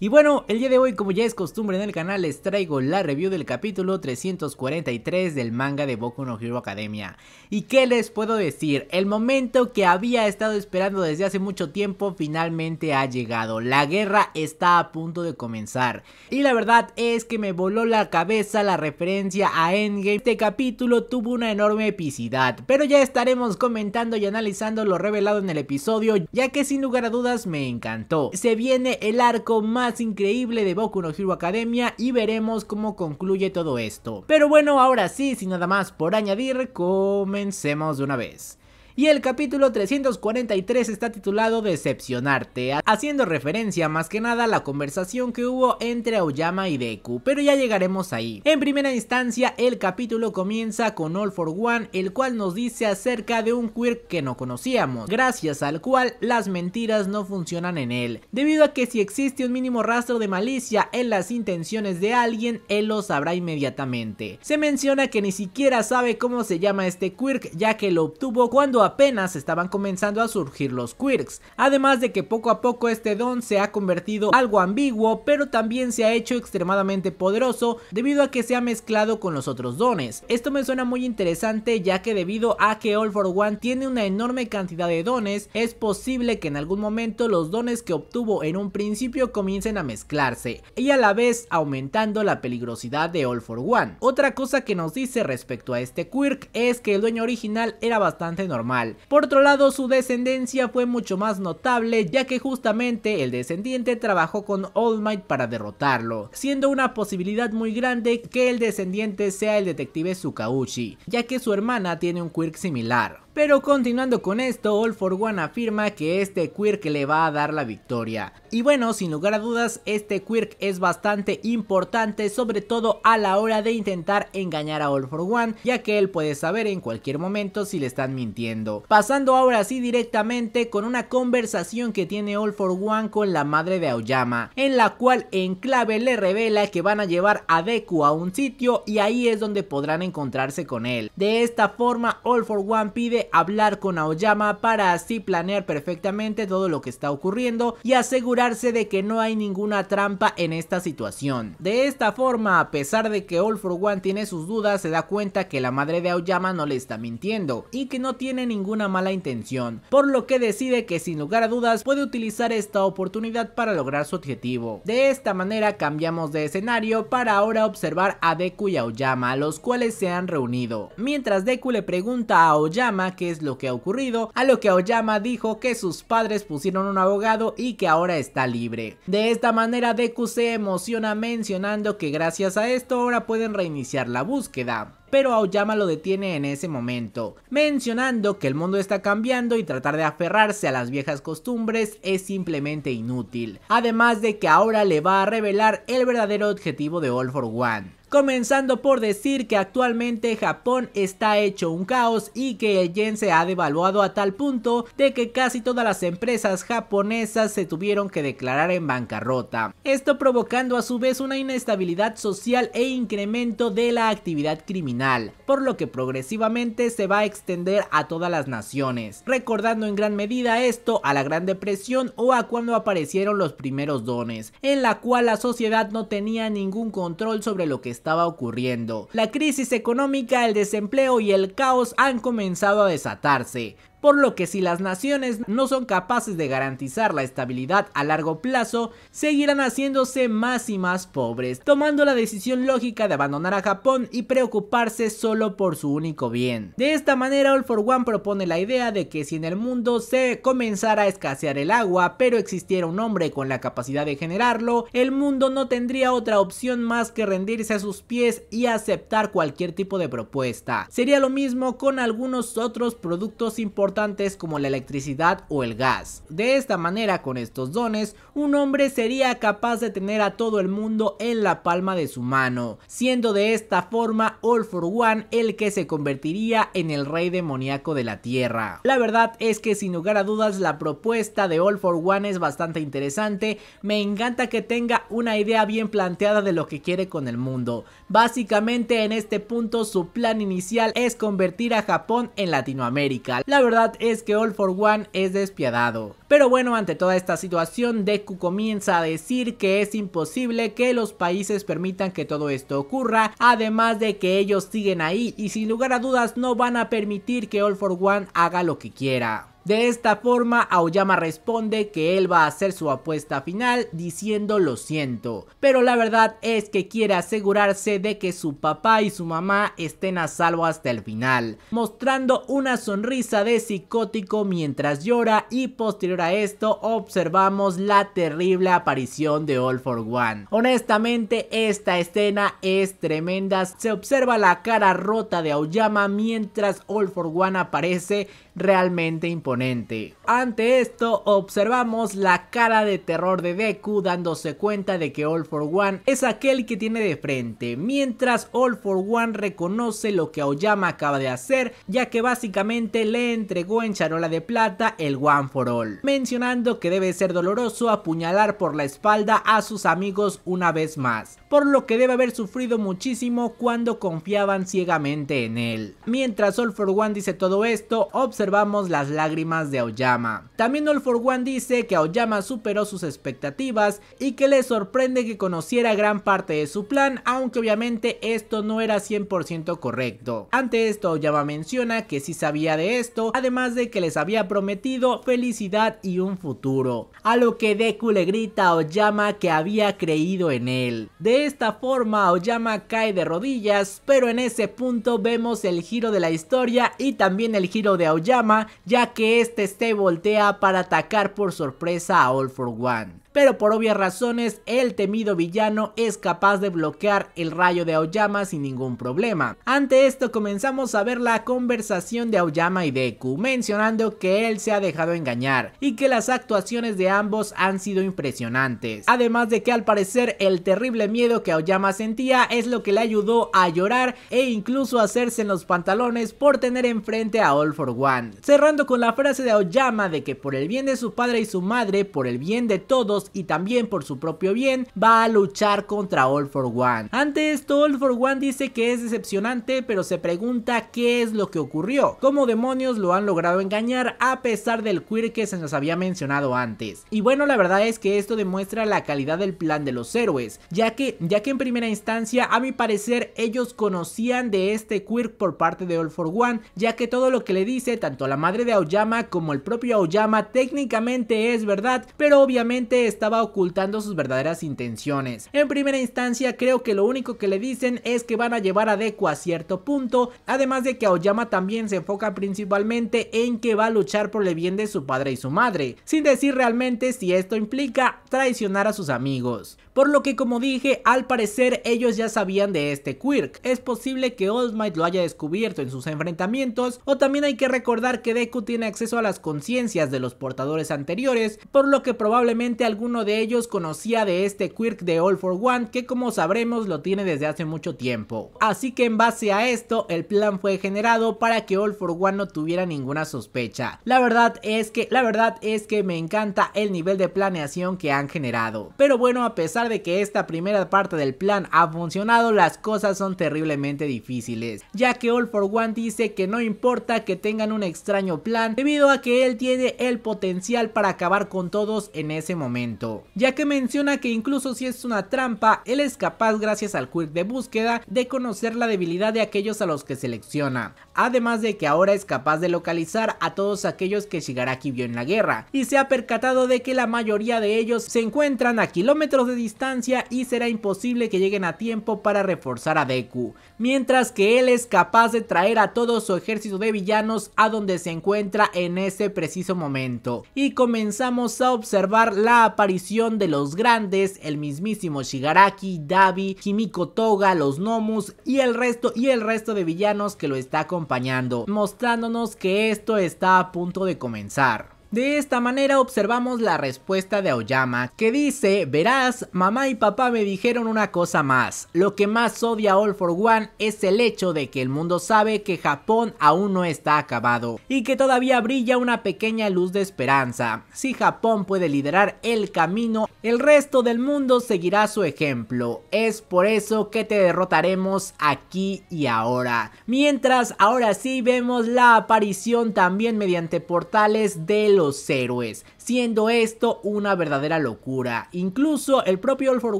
Y bueno, el día de hoy como ya es costumbre en el canal les traigo la review del capítulo 343 del manga de Boku no Hero Academia. ¿Y qué les puedo decir? El momento que había estado esperando desde hace mucho tiempo finalmente ha llegado. La guerra está a punto de comenzar. Y la verdad es que me voló la cabeza la referencia a Endgame. Este capítulo tuvo una enorme epicidad, pero ya estaremos comentando y analizando lo revelado en el episodio, ya que sin lugar a dudas me encantó. Se viene el arco más increíble de Boku no Hero Academia y veremos cómo concluye todo esto. Pero bueno, ahora sí, sin nada más por añadir, comencemos de una vez y el capítulo 343 está titulado Decepcionarte, haciendo referencia más que nada a la conversación que hubo entre Aoyama y Deku, pero ya llegaremos ahí. En primera instancia, el capítulo comienza con All for One, el cual nos dice acerca de un quirk que no conocíamos, gracias al cual las mentiras no funcionan en él, debido a que si existe un mínimo rastro de malicia en las intenciones de alguien, él lo sabrá inmediatamente. Se menciona que ni siquiera sabe cómo se llama este quirk, ya que lo obtuvo cuando apenas estaban comenzando a surgir los quirks, además de que poco a poco este don se ha convertido algo ambiguo, pero también se ha hecho extremadamente poderoso debido a que se ha mezclado con los otros dones. Esto me suena muy interesante ya que debido a que All for One tiene una enorme cantidad de dones, es posible que en algún momento los dones que obtuvo en un principio comiencen a mezclarse y a la vez aumentando la peligrosidad de All for One. Otra cosa que nos dice respecto a este quirk es que el dueño original era bastante normal por otro lado, su descendencia fue mucho más notable ya que justamente el descendiente trabajó con All Might para derrotarlo, siendo una posibilidad muy grande que el descendiente sea el detective Sukauchi, ya que su hermana tiene un quirk similar. Pero continuando con esto, All for One afirma que este Quirk le va a dar la victoria. Y bueno, sin lugar a dudas, este Quirk es bastante importante, sobre todo a la hora de intentar engañar a All for One, ya que él puede saber en cualquier momento si le están mintiendo. Pasando ahora sí directamente con una conversación que tiene All for One con la madre de Aoyama, en la cual en clave le revela que van a llevar a Deku a un sitio y ahí es donde podrán encontrarse con él. De esta forma, All for One pide hablar con Aoyama para así planear perfectamente todo lo que está ocurriendo y asegurarse de que no hay ninguna trampa en esta situación. De esta forma, a pesar de que All for One tiene sus dudas, se da cuenta que la madre de Aoyama no le está mintiendo y que no tiene ninguna mala intención, por lo que decide que sin lugar a dudas puede utilizar esta oportunidad para lograr su objetivo. De esta manera cambiamos de escenario para ahora observar a Deku y Aoyama, los cuales se han reunido. Mientras Deku le pregunta a Aoyama qué es lo que ha ocurrido, a lo que Aoyama dijo que sus padres pusieron un abogado y que ahora está libre. De esta manera Deku se emociona mencionando que gracias a esto ahora pueden reiniciar la búsqueda pero Aoyama lo detiene en ese momento, mencionando que el mundo está cambiando y tratar de aferrarse a las viejas costumbres es simplemente inútil, además de que ahora le va a revelar el verdadero objetivo de All for One comenzando por decir que actualmente Japón está hecho un caos y que el yen se ha devaluado a tal punto de que casi todas las empresas japonesas se tuvieron que declarar en bancarrota. Esto provocando a su vez una inestabilidad social e incremento de la actividad criminal, por lo que progresivamente se va a extender a todas las naciones, recordando en gran medida esto a la Gran Depresión o a cuando aparecieron los primeros dones, en la cual la sociedad no tenía ningún control sobre lo que estaba ocurriendo. La crisis económica, el desempleo y el caos han comenzado a desatarse por lo que si las naciones no son capaces de garantizar la estabilidad a largo plazo, seguirán haciéndose más y más pobres, tomando la decisión lógica de abandonar a Japón y preocuparse solo por su único bien. De esta manera, All for One propone la idea de que si en el mundo se comenzara a escasear el agua, pero existiera un hombre con la capacidad de generarlo, el mundo no tendría otra opción más que rendirse a sus pies y aceptar cualquier tipo de propuesta. Sería lo mismo con algunos otros productos importantes importantes como la electricidad o el gas. De esta manera, con estos dones, un hombre sería capaz de tener a todo el mundo en la palma de su mano, siendo de esta forma All for One el que se convertiría en el rey demoníaco de la tierra. La verdad es que sin lugar a dudas la propuesta de All for One es bastante interesante, me encanta que tenga una idea bien planteada de lo que quiere con el mundo. Básicamente en este punto su plan inicial es convertir a Japón en Latinoamérica. La verdad es que All for One es despiadado. Pero bueno, ante toda esta situación, Deku comienza a decir que es imposible que los países permitan que todo esto ocurra, además de que ellos siguen ahí y sin lugar a dudas no van a permitir que All for One haga lo que quiera. De esta forma, Aoyama responde que él va a hacer su apuesta final diciendo lo siento, pero la verdad es que quiere asegurarse de que su papá y su mamá estén a salvo hasta el final, mostrando una sonrisa de psicótico mientras llora y posterior a esto observamos la terrible aparición de All for One. Honestamente, esta escena es tremenda, se observa la cara rota de Aoyama mientras All for One aparece realmente imponente. Ante esto observamos la cara de terror de Deku dándose cuenta de que All for One es aquel que tiene de frente, mientras All for One reconoce lo que Aoyama acaba de hacer ya que básicamente le entregó en charola de plata el One for All, mencionando que debe ser doloroso apuñalar por la espalda a sus amigos una vez más, por lo que debe haber sufrido muchísimo cuando confiaban ciegamente en él. Mientras All for One dice todo esto, observamos observamos las lágrimas de Aoyama. También All For One dice que Aoyama superó sus expectativas y que le sorprende que conociera gran parte de su plan, aunque obviamente esto no era 100% correcto. Ante esto Aoyama menciona que sí sabía de esto, además de que les había prometido felicidad y un futuro. A lo que Deku le grita a Aoyama que había creído en él. De esta forma Aoyama cae de rodillas, pero en ese punto vemos el giro de la historia y también el giro de Aoyama ya que este este voltea para atacar por sorpresa a All for One pero por obvias razones el temido villano es capaz de bloquear el rayo de Aoyama sin ningún problema. Ante esto comenzamos a ver la conversación de Aoyama y Deku, mencionando que él se ha dejado engañar y que las actuaciones de ambos han sido impresionantes. Además de que al parecer el terrible miedo que Aoyama sentía es lo que le ayudó a llorar e incluso a hacerse en los pantalones por tener enfrente a All for One. Cerrando con la frase de Aoyama de que por el bien de su padre y su madre, por el bien de todos, y también por su propio bien, va a luchar contra All for One. Ante esto, All for One dice que es decepcionante, pero se pregunta qué es lo que ocurrió, cómo demonios lo han logrado engañar a pesar del queer que se nos había mencionado antes. Y bueno, la verdad es que esto demuestra la calidad del plan de los héroes, ya que, ya que en primera instancia, a mi parecer, ellos conocían de este Quirk por parte de All for One, ya que todo lo que le dice tanto la madre de Aoyama como el propio Aoyama técnicamente es verdad, pero obviamente estaba ocultando sus verdaderas intenciones. En primera instancia creo que lo único que le dicen es que van a llevar a Deku a cierto punto, además de que Aoyama también se enfoca principalmente en que va a luchar por el bien de su padre y su madre, sin decir realmente si esto implica traicionar a sus amigos. Por lo que como dije, al parecer ellos ya sabían de este quirk, es posible que All Might lo haya descubierto en sus enfrentamientos o también hay que recordar que Deku tiene acceso a las conciencias de los portadores anteriores, por lo que probablemente al alguno de ellos conocía de este quirk de All for One que como sabremos lo tiene desde hace mucho tiempo. Así que en base a esto el plan fue generado para que All for One no tuviera ninguna sospecha. La verdad es que, la verdad es que me encanta el nivel de planeación que han generado. Pero bueno, a pesar de que esta primera parte del plan ha funcionado, las cosas son terriblemente difíciles, ya que All for One dice que no importa que tengan un extraño plan debido a que él tiene el potencial para acabar con todos en ese momento ya que menciona que incluso si es una trampa, él es capaz gracias al quirk de búsqueda de conocer la debilidad de aquellos a los que selecciona, además de que ahora es capaz de localizar a todos aquellos que Shigaraki vio en la guerra, y se ha percatado de que la mayoría de ellos se encuentran a kilómetros de distancia y será imposible que lleguen a tiempo para reforzar a Deku, mientras que él es capaz de traer a todo su ejército de villanos a donde se encuentra en ese preciso momento, y comenzamos a observar la aparición de los grandes, el mismísimo Shigaraki, Davi, Kimiko Toga, los Nomus y el resto y el resto de villanos que lo está acompañando, mostrándonos que esto está a punto de comenzar. De esta manera observamos la respuesta de Aoyama, que dice, verás, mamá y papá me dijeron una cosa más, lo que más odia All for One es el hecho de que el mundo sabe que Japón aún no está acabado, y que todavía brilla una pequeña luz de esperanza, si Japón puede liderar el camino, el resto del mundo seguirá su ejemplo, es por eso que te derrotaremos aquí y ahora. Mientras, ahora sí vemos la aparición también mediante portales del los héroes siendo esto una verdadera locura. Incluso el propio All for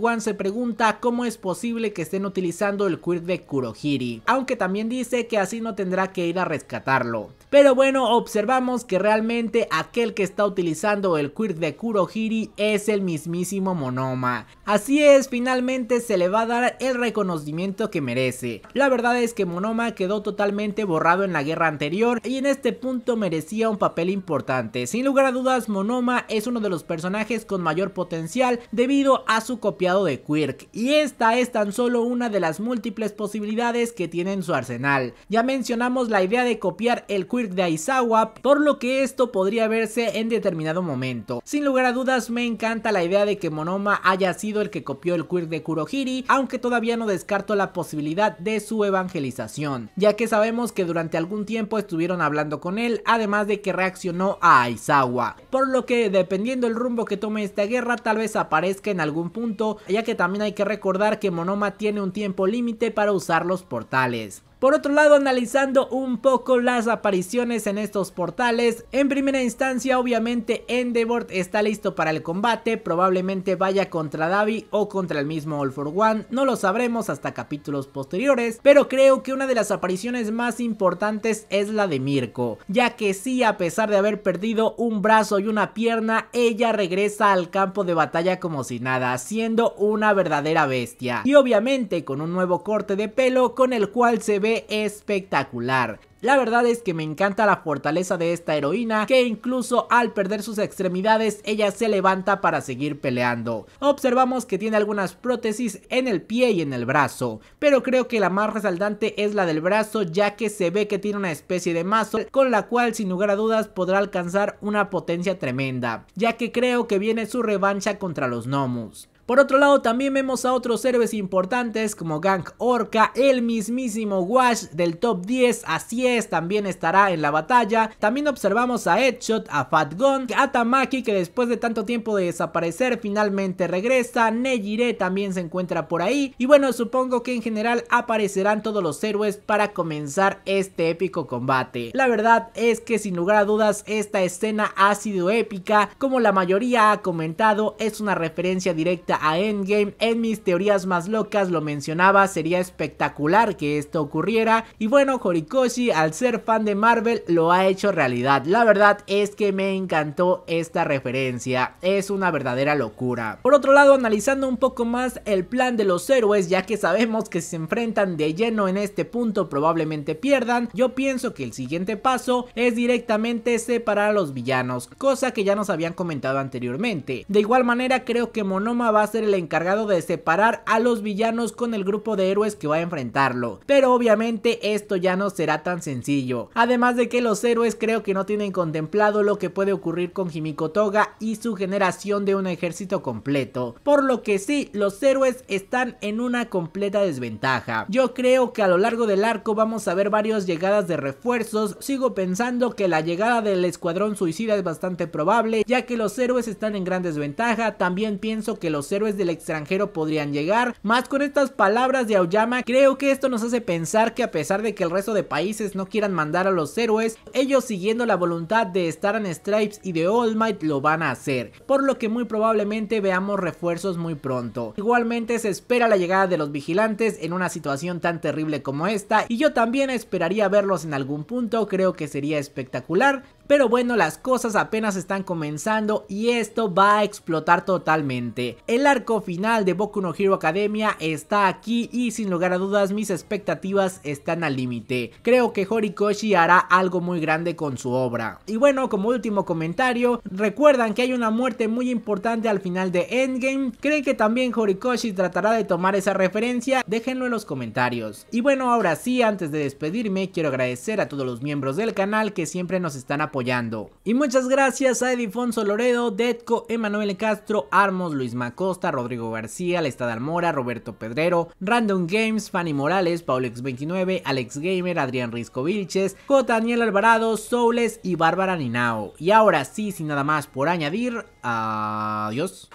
One se pregunta cómo es posible que estén utilizando el quirk de Kurohiri, aunque también dice que así no tendrá que ir a rescatarlo. Pero bueno, observamos que realmente aquel que está utilizando el quirk de Kurohiri es el mismísimo Monoma. Así es, finalmente se le va a dar el reconocimiento que merece. La verdad es que Monoma quedó totalmente borrado en la guerra anterior y en este punto merecía un papel importante. Sin lugar a dudas, Monoma es uno de los personajes con mayor potencial debido a su copiado de Quirk, y esta es tan solo una de las múltiples posibilidades que tiene en su arsenal. Ya mencionamos la idea de copiar el Quirk de Aizawa, por lo que esto podría verse en determinado momento. Sin lugar a dudas me encanta la idea de que Monoma haya sido el que copió el Quirk de Kurohiri, aunque todavía no descarto la posibilidad de su evangelización, ya que sabemos que durante algún tiempo estuvieron hablando con él, además de que reaccionó a Aizawa, por lo que dependiendo el rumbo que tome esta guerra tal vez aparezca en algún punto, ya que también hay que recordar que Monoma tiene un tiempo límite para usar los portales. Por otro lado, analizando un poco las apariciones en estos portales, en primera instancia obviamente Endeavor está listo para el combate, probablemente vaya contra Davi o contra el mismo All for One, no lo sabremos hasta capítulos posteriores, pero creo que una de las apariciones más importantes es la de Mirko, ya que sí, a pesar de haber perdido un brazo y una pierna, ella regresa al campo de batalla como si nada, siendo una verdadera bestia, y obviamente con un nuevo corte de pelo con el cual se ve espectacular. La verdad es que me encanta la fortaleza de esta heroína que incluso al perder sus extremidades ella se levanta para seguir peleando. Observamos que tiene algunas prótesis en el pie y en el brazo, pero creo que la más resaltante es la del brazo ya que se ve que tiene una especie de mazo con la cual sin lugar a dudas podrá alcanzar una potencia tremenda, ya que creo que viene su revancha contra los gnomus. Por otro lado, también vemos a otros héroes importantes como Gang Orca, el mismísimo Wash del top 10, así es, también estará en la batalla. También observamos a Headshot, a Fat Gun a Tamaki que después de tanto tiempo de desaparecer finalmente regresa, Nejire también se encuentra por ahí. Y bueno, supongo que en general aparecerán todos los héroes para comenzar este épico combate. La verdad es que sin lugar a dudas esta escena ha sido épica, como la mayoría ha comentado, es una referencia directa a Endgame, en mis teorías más locas lo mencionaba, sería espectacular que esto ocurriera. Y bueno, Horikoshi al ser fan de Marvel lo ha hecho realidad. La verdad es que me encantó esta referencia, es una verdadera locura. Por otro lado, analizando un poco más el plan de los héroes, ya que sabemos que si se enfrentan de lleno en este punto probablemente pierdan, yo pienso que el siguiente paso es directamente separar a los villanos, cosa que ya nos habían comentado anteriormente. De igual manera creo que Monoma va ser el encargado de separar a los villanos con el grupo de héroes que va a enfrentarlo. Pero obviamente esto ya no será tan sencillo. Además de que los héroes creo que no tienen contemplado lo que puede ocurrir con Himiko Toga y su generación de un ejército completo. Por lo que sí, los héroes están en una completa desventaja. Yo creo que a lo largo del arco vamos a ver varias llegadas de refuerzos. Sigo pensando que la llegada del escuadrón suicida es bastante probable ya que los héroes están en gran desventaja. También pienso que los héroes del extranjero podrían llegar. Más con estas palabras de Aoyama, creo que esto nos hace pensar que a pesar de que el resto de países no quieran mandar a los héroes, ellos siguiendo la voluntad de Star and Stripes y de All Might lo van a hacer, por lo que muy probablemente veamos refuerzos muy pronto. Igualmente se espera la llegada de los vigilantes en una situación tan terrible como esta y yo también esperaría verlos en algún punto, creo que sería espectacular. Pero bueno, las cosas apenas están comenzando y esto va a explotar totalmente. El arco final de Boku no Hero Academia está aquí y sin lugar a dudas mis expectativas están al límite. Creo que Horikoshi hará algo muy grande con su obra. Y bueno, como último comentario, recuerdan que hay una muerte muy importante al final de Endgame. ¿Creen que también Horikoshi tratará de tomar esa referencia? Déjenlo en los comentarios. Y bueno, ahora sí, antes de despedirme, quiero agradecer a todos los miembros del canal que siempre nos están apoyando y muchas gracias a Edifonso Loredo, Detco, Emanuel Castro, Armos, Luis Macosta, Rodrigo García, Lestad Almora, Roberto Pedrero, Random Games, Fanny Morales, Paulex29, Alex Gamer, Adrián Risco Vilches, J. Daniel Alvarado, Soules y Bárbara Ninao. Y ahora sí, sin nada más por añadir, adiós.